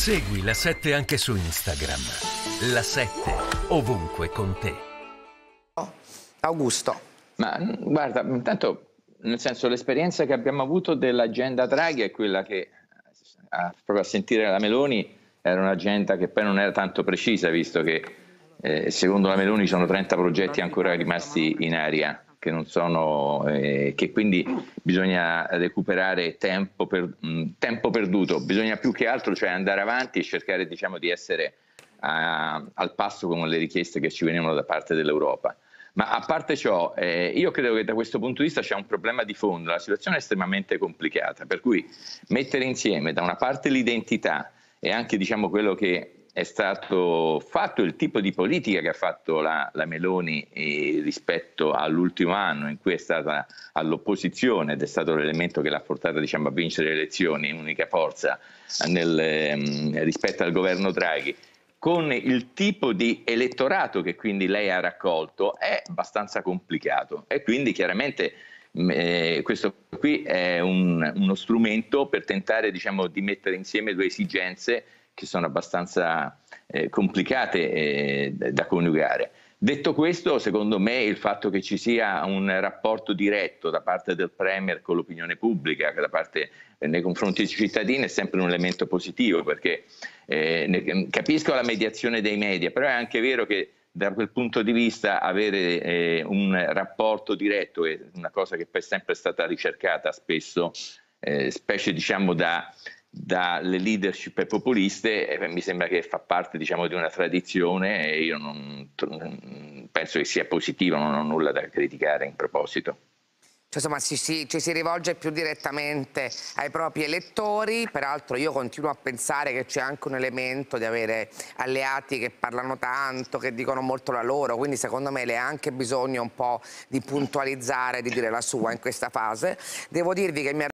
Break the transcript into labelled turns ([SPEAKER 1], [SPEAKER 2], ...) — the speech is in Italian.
[SPEAKER 1] Segui la 7 anche su Instagram. La 7 ovunque con te. Augusto. Ma guarda, intanto nel senso l'esperienza che abbiamo avuto dell'agenda Draghi è quella che eh, a, proprio a sentire la Meloni era un'agenda che poi non era tanto precisa visto che eh, secondo la Meloni sono 30 progetti ancora rimasti in aria che, non sono, eh, che quindi bisogna recuperare tempo, per, mh, mm, tempo, perduto, bisogna più che altro cioè, andare avanti e cercare diciamo, di essere a, al passo con le richieste che ci venivano da parte dell'Europa. Ma a parte ciò, eh, io credo che da questo punto di vista c'è un problema di fondo, la situazione è estremamente complicata, per cui mettere insieme da una parte l'identità e anche diciamo, quello che è stato fatto, il tipo di politica che ha fatto la, la Meloni eh, rispetto all'ultimo anno in cui è stata all'opposizione ed è stato l'elemento che l'ha portata diciamo, a vincere le elezioni in unica forza eh, nel, ehm, rispetto al governo Draghi con il tipo di elettorato che quindi lei ha raccolto è abbastanza complicato e quindi chiaramente mm, eh, questo qui è un, uno strumento per tentare diciamo, di mettere insieme due esigenze che sono abbastanza eh, complicate eh, da coniugare. Detto questo, secondo me il fatto che ci sia un rapporto diretto da parte del Premier con l'opinione pubblica, da parte eh, nei confronti dei cittadini, è sempre un elemento positivo, perché eh, mm, capisco la mediazione dei media, però è anche vero che da quel punto di vista avere eh, un rapporto diretto è una cosa che poi è sempre stata ricercata spesso, eh, specie diciamo da dalle leadership populiste eh, mi sembra che fa parte diciamo, di una tradizione e io non, non penso che sia positivo, non ho nulla da criticare in proposito.
[SPEAKER 2] Cioè, insomma, ci si, ci si, rivolge più direttamente ai propri elettori, peraltro io continuo a pensare che c'è anche un elemento di avere alleati che parlano tanto, che dicono molto la loro, quindi secondo me le ha anche bisogno un po' di puntualizzare, di dire la sua in questa fase. Devo dirvi che mi ha